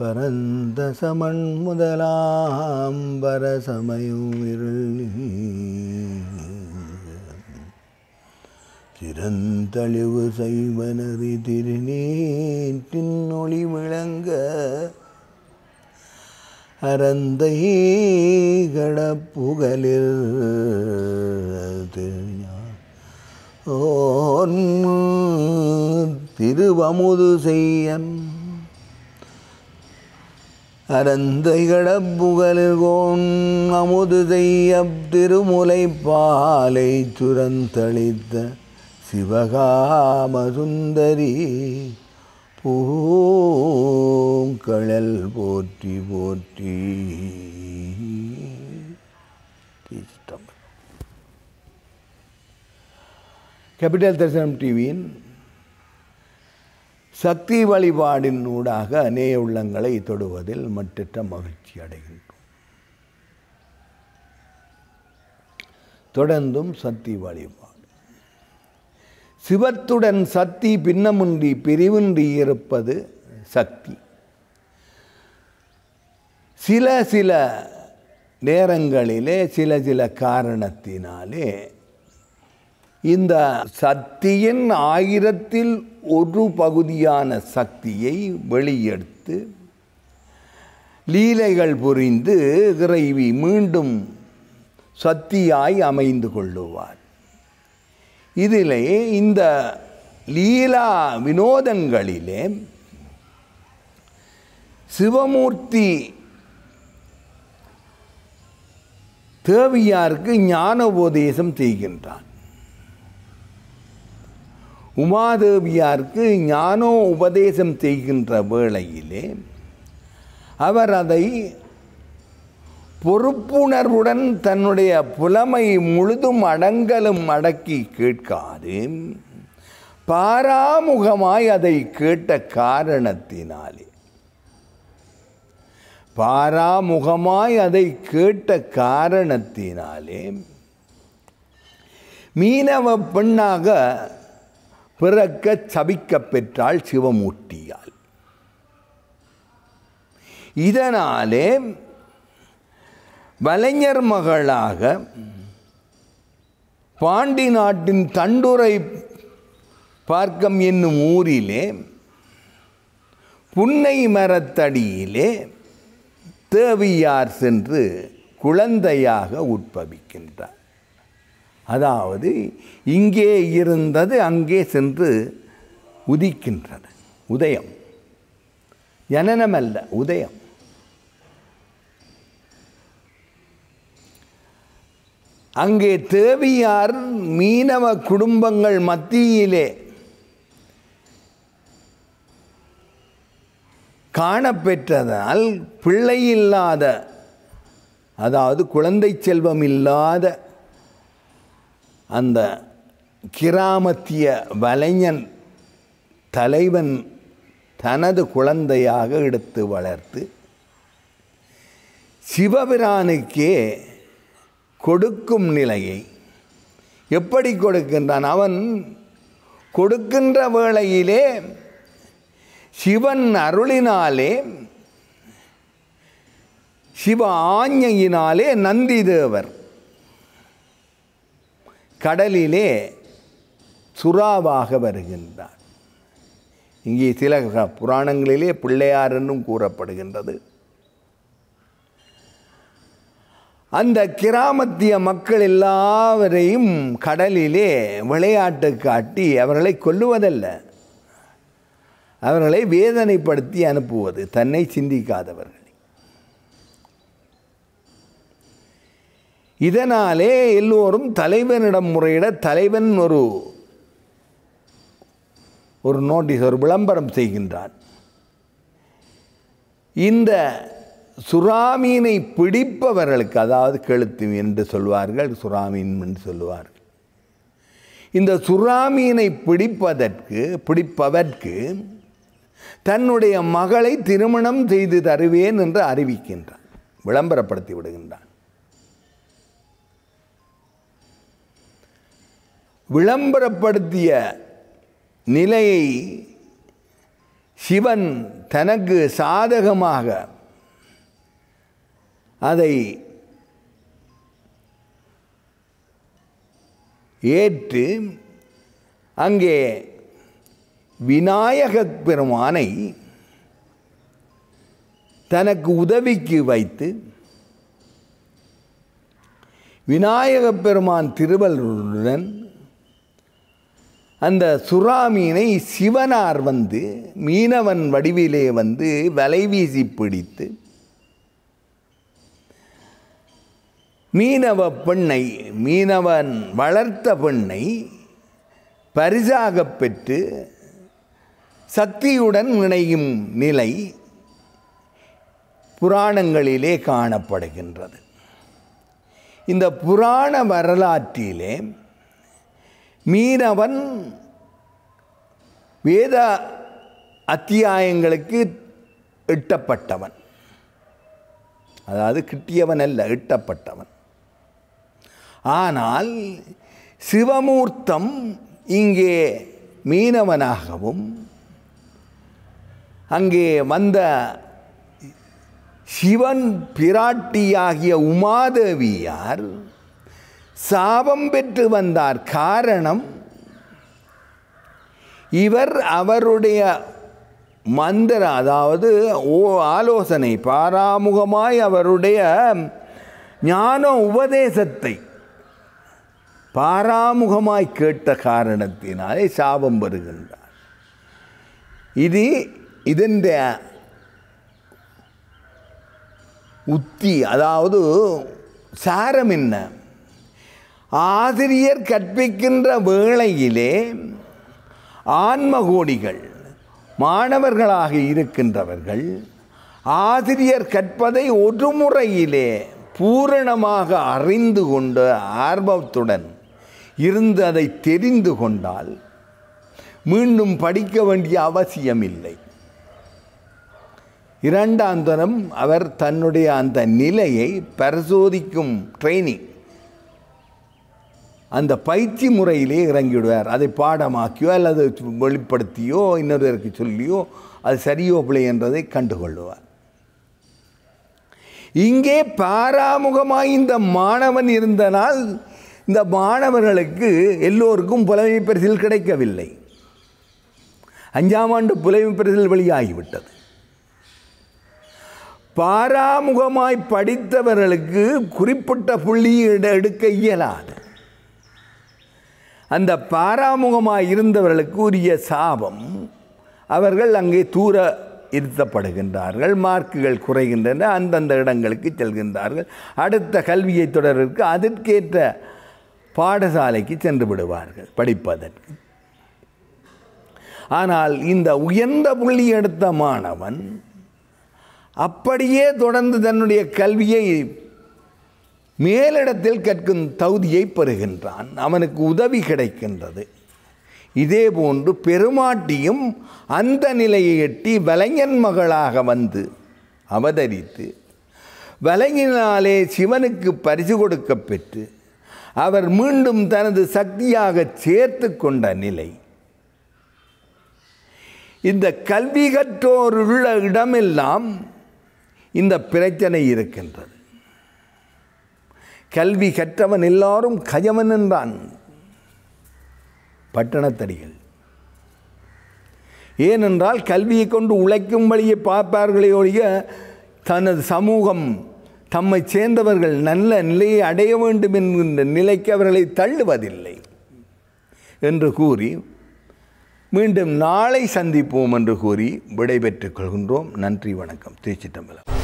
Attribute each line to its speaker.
Speaker 1: பரந்த சமன் முதலாம் பரசமயம் இருள் சிறந்தழிவு செய்வனது திருநீற்றின் ஒளி விளங்க அறந்தை திருஞான் ஓன் திருவமுது செய்யன் அறந்தை கடப்புகலிர்கோன் அமுது செய்யப் திருமுலை பாலை சுரந்தளித்த சிவகாமசுந்தரி பூங்கழல் போற்றி போற்றி கேபிட்டல் தரிசனம் டிவியின் சக்தி வழிபாடின் ஊடாக அநேய உள்ளங்களை தொடுவதில் மற்ற மகிழ்ச்சி அடைகின்றோம் தொடர்ந்தும் சக்தி வழிபாடு சிவத்துடன் சக்தி பின்னமுன்றி பிரிவின்றி இருப்பது சக்தி சில சில நேரங்களிலே சில சில காரணத்தினாலே இந்த சக்தியின் ஆயிரத்தில் ஒரு பகுதியான சக்தியை வெளியெடுத்து லீலைகள் புரிந்து இறைவி மீண்டும் சக்தியாய் அமைந்து கொள்ளுவார் இதிலே இந்த லீலா வினோதங்களிலே சிவமூர்த்தி தேவியாருக்கு ஞான உபதேசம் செய்கின்றான் உமாதேவியாருக்கு ஞானோ உபதேசம் செய்கின்ற வேளையிலே அவர் அதை பொறுப்புணர்வுடன் தன்னுடைய புலமை முழுதும் அடங்கலும் அடக்கி கேட்காது பாராமுகமாய் அதை கேட்ட காரணத்தினாலே பாராமுகமாய் அதை கேட்ட காரணத்தினாலே மீனவ பெண்ணாக பிறக்க சபிக்க பெற்றாள் சிவமூர்த்தியால் இதனாலே வலைஞர் மகளாக பாண்டி நாட்டின் தண்டுரை பார்க்கம் என்னும் ஊரிலே புன்னை மரத்தடியிலே தேவியார் சென்று குழந்தையாக உட்பவிக்கின்றார் அதாவது இங்கே இருந்தது அங்கே சென்று உதிக்கின்றது உதயம் ஜனனமல்ல உதயம் அங்கே தேவியார் மீனவ குடும்பங்கள் மத்தியிலே காணப்பெற்றதால் பிள்ளையில்லாத அதாவது குழந்தை செல்வம் இல்லாத அந்த கிராமத்திய வலைஞன் தலைவன் தனது குழந்தையாக எடுத்து வளர்த்து சிவபிரானுக்கே கொடுக்கும் நிலையை எப்படி கொடுக்கின்றான் அவன் கொடுக்கின்ற வேளையிலே சிவன் அருளினாலே சிவ ஆஞ்சையினாலே நந்தி தேவர் கடலிலே சுறாவாக வருகின்றார் இங்கே சில புராணங்களிலே பிள்ளையார் என்றும் கூறப்படுகின்றது அந்த கிராமத்திய மக்கள் எல்லாவரையும் கடலிலே விளையாட்டு காட்டி அவர்களை கொல்லுவதல்ல அவர்களை வேதனைப்படுத்தி அனுப்புவது தன்னை சிந்திக்காதவர்கள் இதனாலே எல்லோரும் தலைவனிடம் முறையிட தலைவன் ஒரு ஒரு நோட்டீஸ் ஒரு விளம்பரம் செய்கின்றான் இந்த சுறாமீனை பிடிப்பவர்களுக்கு அதாவது கெளுத்து என்று சொல்வார்கள் சுறாமீன் என்று சொல்லுவார்கள் இந்த சுறாமீனை பிடிப்பதற்கு பிடிப்பவர்க்கு தன்னுடைய மகளை திருமணம் செய்து தருவேன் என்று அறிவிக்கின்றான் விளம்பரப்படுத்தி விடுகின்றான் விளம்பரப்படுத்திய நிலையை சிவன் தனக்கு சாதகமாக அதை ஏற்று அங்கே விநாயக பெருமானை தனக்கு உதவிக்கு வைத்து விநாயகப் பெருமான் திருவள்ளுடன் அந்த சுறா மீனை சிவனார் வந்து மீனவன் வடிவிலே வந்து வலை வீசி பிடித்து மீனவ பெண்ணை மீனவன் வளர்த்த பெண்ணை பரிசாக பெற்று சக்தியுடன் இணையும் நிலை புராணங்களிலே காணப்படுகின்றது இந்த புராண வரலாற்றிலே மீனவன் வேத அத்தியாயங்களுக்கு இட்டப்பட்டவன் அதாவது கிட்டியவன் அல்ல இட்டப்பட்டவன் ஆனால் சிவமூர்த்தம் இங்கே மீனவனாகவும் அங்கே வந்த சிவன் பிராட்டியாகிய உமாதேவியார் சாபம் பெற்று வந்தார் காரணம் இவர் அவருடைய மந்திர அதாவது ஓ ஆலோசனை பாராமுகமாய் அவருடைய ஞான உபதேசத்தை பாராமுகமாய் கேட்ட காரணத்தினாலே சாபம் வருகின்றார் இது இதன் உத்தி அதாவது சாரம் என்ன ஆசிரியர் கற்பிக்கின்ற வேளையிலே ஆன்மகோடிகள் மாணவர்களாக இருக்கின்றவர்கள் ஆசிரியர் கற்பதை ஒரு முறையிலே பூரணமாக அறிந்து கொண்ட ஆர்வத்துடன் இருந்து அதை தெரிந்து கொண்டால் மீண்டும் படிக்க வேண்டிய அவசியமில்லை இரண்டாம் தரம் அவர் தன்னுடைய அந்த நிலையை பரிசோதிக்கும் ட்ரைனிங் அந்த பயிற்சி முறையிலே இறங்கிவிடுவார் அதை பாடமாக்கியோ அல்லது வெளிப்படுத்தியோ இன்னொருவருக்கு சொல்லியோ அது சரியோ பிள்ளை என்றதை கண்டுகொள்வார் இங்கே பாராமுகமாய் இந்த மாணவன் இருந்தனால் இந்த மாணவர்களுக்கு எல்லோருக்கும் புலமை பரிசில் கிடைக்கவில்லை அஞ்சாம் ஆண்டு புலமை பரிசில் வெளியாகிவிட்டது பாராமுகமாய் படித்தவர்களுக்கு குறிப்பிட்ட புள்ளியிட எடுக்க இயலாது அந்த பாராமுகமாக இருந்தவர்களுக்கு உரிய சாபம் அவர்கள் அங்கே தூர இருத்தப்படுகின்றார்கள் மார்க்குகள் குறைகின்றன அந்தந்த இடங்களுக்கு செல்கின்றார்கள் அடுத்த கல்வியை தொடர்வதற்கு அதற்கேற்ற பாடசாலைக்கு சென்று விடுவார்கள் படிப்பதற்கு ஆனால் இந்த உயர்ந்த புள்ளி எடுத்த மாணவன் அப்படியே தொடர்ந்து தன்னுடைய கல்வியை மேலிடத்தில் கற்கும் தகுதியை பெறுகின்றான் அவனுக்கு உதவி கிடைக்கின்றது இதே போன்று பெருமாட்டியும் அந்த நிலையை எட்டி வலைஞன் மகளாக வந்து அவதரித்து வலைஞனாலே சிவனுக்கு பரிசு கொடுக்க பெற்று அவர் மீண்டும் தனது சக்தியாக சேர்த்து கொண்ட நிலை இந்த கல்வி கற்றோர் உள்ள இடமெல்லாம் இந்த பிரச்சனை இருக்கின்றது கல்வி கற்றவன் எல்லாரும் கயவன் என்றான் பட்டணத்தடிகள் ஏனென்றால் கல்வியை கொண்டு உழைக்கும் வழியை பார்ப்பார்களே ஒழிய தனது சமூகம் தம்மை சேர்ந்தவர்கள் நல்ல நிலையை அடைய வேண்டும் என்கின்ற நிலைக்கு அவர்களை தள்ளுவதில்லை என்று கூறி மீண்டும் நாளை சந்திப்போம் என்று கூறி விடைபெற்றுக் கொள்கின்றோம் நன்றி வணக்கம் திருச்சி தமிழகம்